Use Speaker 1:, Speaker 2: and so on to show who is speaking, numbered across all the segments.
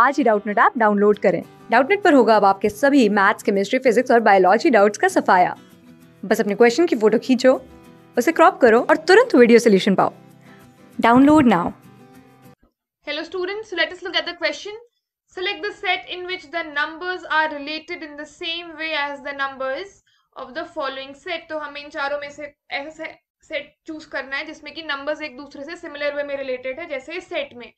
Speaker 1: आज ही Doubtnut app download करें डाउटनेट पर होगा अब आपके सभी मैथ्स केमिस्ट्री फिजिक्स और बायोलॉजी डाउट्स का सफाया बस अपने क्वेश्चन की फोटो खींचो उसे क्रॉप करो और तुरंत वीडियो सोल्यूशन पाओ download now hello students let us look at the question select the set in which the numbers are related in the same way as the numbers of the following set तो हमें इन चारों में से ऐसा set choose करना है जिसमें कि नंबर्स एक दूसरे से सिमिलर वे में रिलेटेड है जैसे इस सेट में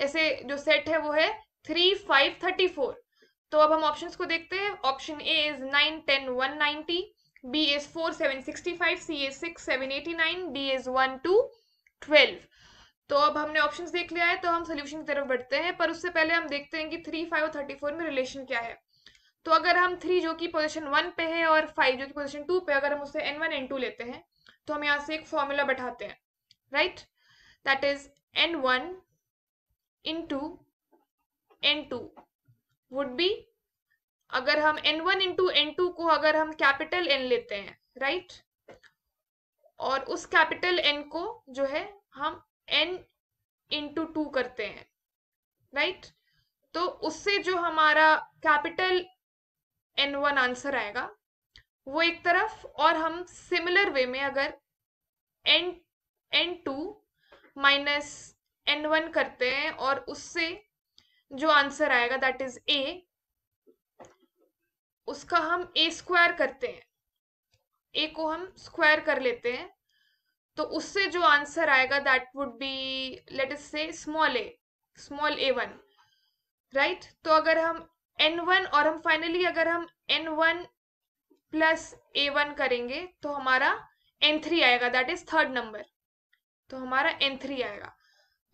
Speaker 1: जैसे जो सेट है वो है थ्री फाइव थर्टी फोर तो अब हम ऑप्शन को देखते हैं option A is nine ten one ninety B is four seven sixty five C is six seven eighty nine D is one two twelve तो अब हमने ऑप्शंस देख लिया है तो हम सोल्यूशन की तरफ बढ़ते हैं पर उससे पहले हम देखते हैं कि थ्री फाइव और थर्टी फोर में रिलेशन क्या है तो अगर हम थ्री जो कि पोजिशन वन पे है और फाइव जो कि पोजिशन टू पे अगर हम उससे एन वन एन टू लेते हैं तो हम यहाँ से एक फॉर्मूला बैठाते हैं right that is N one to N two would be अगर हम N one into N two को अगर हम कैपिटल एन लेते हैं राइट और उस कैपिटल एन को जो है हम एन इंटू टू करते हैं राइट तो उससे जो हमारा कैपिटल एन वन आंसर आएगा वो एक तरफ और हम सिमिलर वे में अगर N N two minus N one करते हैं और उससे जो आंसर आएगा दैट इज ए उसका हम ए स्क्वायर करते हैं ए को हम स्क्वायर कर लेते हैं तो उससे जो आंसर आएगा that would be let us say small a small a one right तो अगर हम एन वन और हम फाइनली अगर हम N one plus A one करेंगे तो हमारा एन थ्री आएगा दैट इज थर्ड नंबर तो हमारा एन थ्री आएगा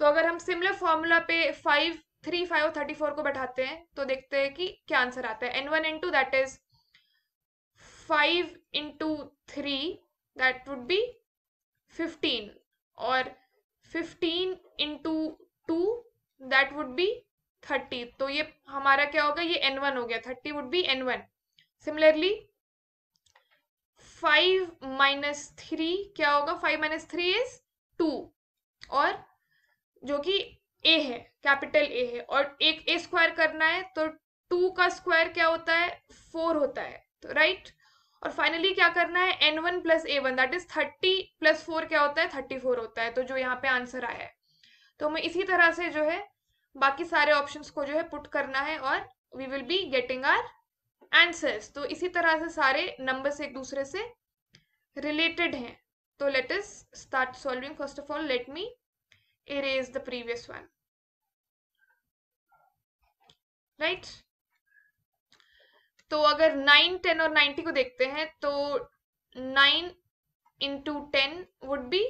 Speaker 1: तो अगर हम सिमिलर फॉर्मूला पे फाइव थ्री फाइव और थर्टी फोर को बैठाते हैं तो देखते हैं कि क्या आंसर आता है N one in two that is five into three that would be fifteen और fifteen into two that would be thirty तो ये हमारा क्या होगा ये एन वन हो गया thirty would be N one similarly five minus three क्या होगा five minus three is two और जो कि ए है कैपिटल ए है और एक ए स्क्वायर करना है तो टू का स्क्वायर क्या होता है फोर होता है तो राइट और फाइनली क्या करना है N one plus A one that is thirty plus four क्या होता है थर्टी फोर होता है तो जो यहाँ पे आंसर आया है तो हमें इसी तरह से जो है बाकी सारे ऑप्शंस को जो है पुट करना है और we will be getting our answers तो इसी तरह से सारे नंबर्स एक दूसरे से रिलेटेड हैं तो let us start solving first of all let me erase the previous one right right? तो अगर नाइन टेन और नाइन्टी को देखते हैं तो nine into ten would be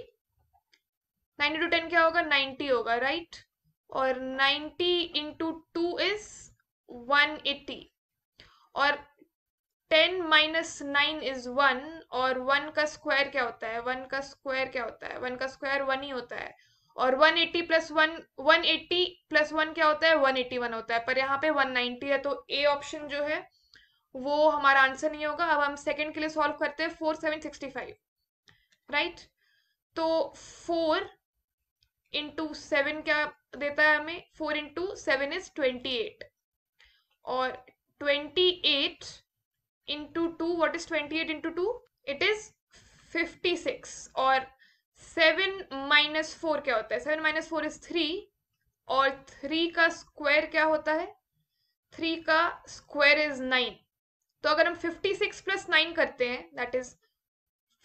Speaker 1: nine into ten क्या होगा नाइन्टी होगा राइट right? और ninety into two is one eighty और ten minus nine is one और वन का स्क्वायर क्या होता है वन का स्क्वायर क्या होता है वन का स्क्वायर वन ही होता है और 180 plus one one eighty plus one क्या होता है 181 होता है पर यहाँ पे 190 है तो ए ऑप्शन जो है वो हमारा आंसर नहीं होगा अब हम सेकंड के लिए सॉल्व करते हैं four seven sixty five right तो फोर इंटू सेवन क्या देता है हमें four into seven is twenty eight और twenty eight into two what is twenty eight into two it is fifty six seven minus four क्या होता है seven minus four is three और three का स्क्वायर क्या होता है थ्री का स्क्वायर इज नाइन तो अगर हम फिफ्टी सिक्स प्लस नाइन करते हैं that is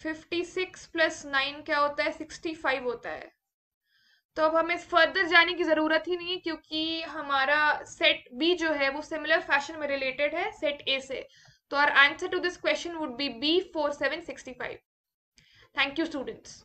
Speaker 1: fifty six plus nine क्या होता है सिक्सटी फाइव होता है तो अब हमें फर्दर जाने की ज़रूरत ही नहीं है क्योंकि हमारा सेट बी जो है वो सिमिलर फैशन में रिलेटेड है सेट ए से तो our answer to this question would be B four seven sixty five thank you students